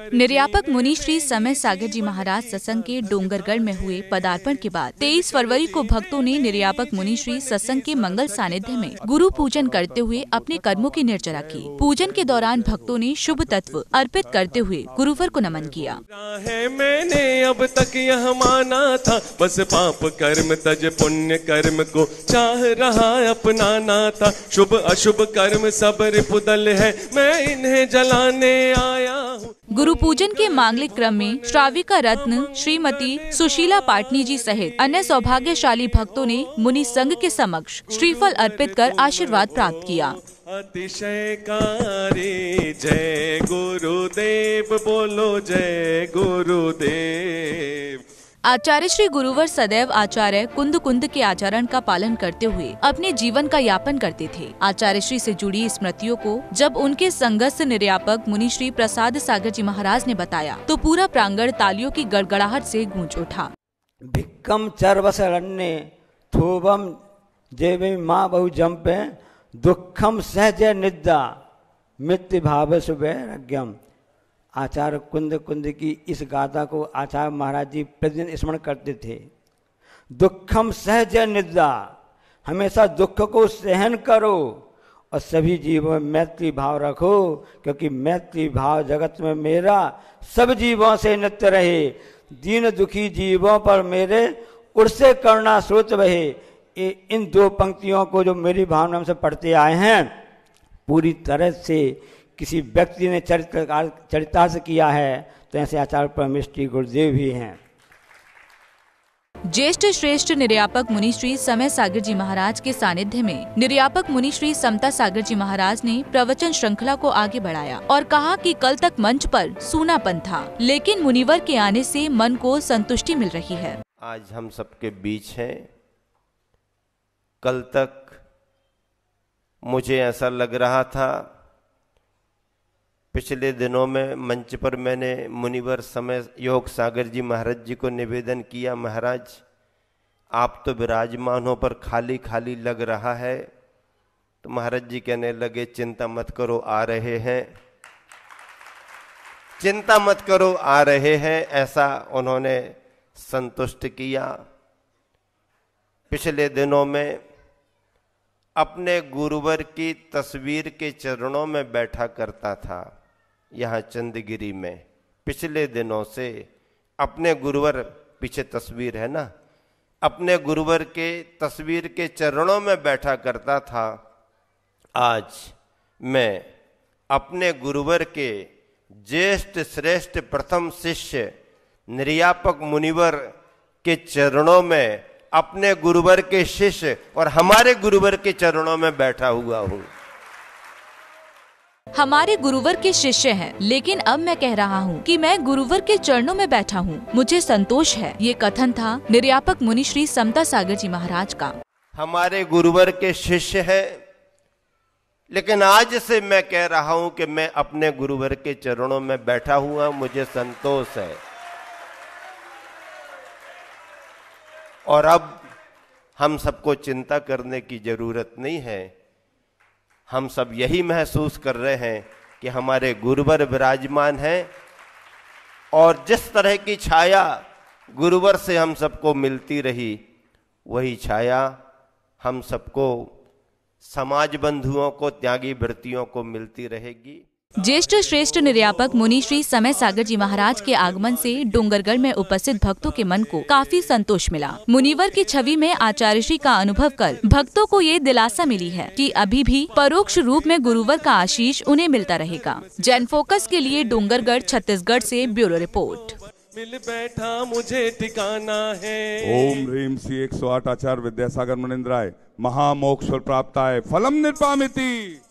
निर्यापक मुनि श्री समय सागर जी महाराज सत्संग के डोंगरगढ़ में हुए पदार्पण के बाद 23 फरवरी को भक्तों ने निर्यापक मुनि श्री सत्संग के मंगल सानिध्य में गुरु पूजन करते हुए अपने कर्मों की निर्जरा की पूजन के दौरान भक्तों ने शुभ तत्व अर्पित करते हुए गुरुवर को नमन किया मैंने अब तक यह माना था बस पाप कर्म तज पुण्य कर्म को चाह रहा अपनाना था शुभ अशुभ कर्म सब पुदल है मैं इन्हें जलाने आया हूँ गुरु पूजन के मांगलिक क्रम में श्राविका रत्न श्रीमती सुशीला पाटनी जी सहित अन्य सौभाग्यशाली भक्तों ने मुनि संघ के समक्ष श्रीफल अर्पित कर आशीर्वाद प्राप्त किया अतिशय जय गुरुदेव बोलो जय गुरुदेव आचार्य श्री गुरुवर सदैव आचार्य कुंद कुंद के आचरण का पालन करते हुए अपने जीवन का यापन करते थे आचार्य श्री से जुड़ी स्मृतियों को जब उनके संघर्ष निर्यापक मुनि श्री प्रसाद सागर जी महाराज ने बताया तो पूरा प्रांगण तालियों की गड़गड़ाहट से गूंज उठा भिक्कम चरवसरण्य थोबम जेवे माँ बहु जम्पे दुखम सहज निद्दा मित्र भाव सुबह आचार्य कुंद कुंद की इस गाथा को आचार्य महाराज जी प्रतिदिन स्मरण करते थे दुखम सहज निद्रा हमेशा दुख को सहन करो और सभी जीवों में मैत्री भाव रखो क्योंकि मैत्री भाव जगत में मेरा सब जीवों से नित्य रहे दीन दुखी जीवों पर मेरे उर्से करुणा स्रोत रहे इन दो पंक्तियों को जो मेरी भावना से पढ़ते आए हैं पूरी तरह से किसी व्यक्ति ने चरित्र चरितार्थ किया है तो ऐसे आचार्य परमेश्वरी गुरुदेव भी हैं ज्येष्ठ श्रेष्ठ निर्यापक मुनि श्री समय सागर जी महाराज के सानिध्य में निर्यापक मुनि श्री समता सागर जी महाराज ने प्रवचन श्रृंखला को आगे बढ़ाया और कहा कि कल तक मंच पर सूनापन था लेकिन मुनिवर के आने से मन को संतुष्टि मिल रही है आज हम सबके बीच हैं कल तक मुझे ऐसा लग रहा था पिछले दिनों में मंच पर मैंने मुनिवर समय योग सागर जी महाराज जी को निवेदन किया महाराज आप तो विराजमान हो पर खाली खाली लग रहा है तो महाराज जी कहने लगे चिंता मत करो आ रहे हैं चिंता मत करो आ रहे हैं ऐसा उन्होंने संतुष्ट किया पिछले दिनों में अपने गुरुवर की तस्वीर के चरणों में बैठा करता था यहाँ चंदगिरी में पिछले दिनों से अपने गुरुवर पीछे तस्वीर है ना अपने गुरुवर के तस्वीर के चरणों में बैठा करता था आज मैं अपने गुरुवर के ज्येष्ठ श्रेष्ठ प्रथम शिष्य निर्यापक मुनिवर के चरणों में अपने गुरुवर के शिष्य और हमारे गुरुवर के चरणों में बैठा हुआ हूँ हमारे गुरुवर के शिष्य हैं लेकिन अब मैं कह रहा हूँ कि मैं गुरुवर के चरणों में बैठा हूँ मुझे संतोष है ये कथन था निर्यापक मुनि श्री समता सागर जी महाराज का हमारे गुरुवर के शिष्य है लेकिन आज से मैं कह रहा हूं कि मैं अपने गुरुवर के चरणों में बैठा हुआ मुझे संतोष है और अब हम सबको चिंता करने की जरूरत नहीं है हम सब यही महसूस कर रहे हैं कि हमारे गुरुवर विराजमान हैं और जिस तरह की छाया गुरुवर से हम सबको मिलती रही वही छाया हम सबको समाज बंधुओं को त्यागी वृत्तियों को मिलती रहेगी ज्येष्ठ श्रेष्ठ निर्यापक मुनि श्री समय सागर जी महाराज के आगमन से डोंगरगढ़ में उपस्थित भक्तों के मन को काफी संतोष मिला मुनिवर की छवि में आचार्य श्री का अनुभव कर भक्तों को ये दिलासा मिली है कि अभी भी परोक्ष रूप में गुरुवर का आशीष उन्हें मिलता रहेगा जैन फोकस के लिए डोंगरगढ़ छत्तीसगढ़ से ब्यूरो रिपोर्ट मिल बैठा मुझे ठिकाना है ओम रेम सी एक सौ आठ आचार्य विद्यासागर मनिंद्राय महामोक्ष प्राप्त आए फलम निर्पामिति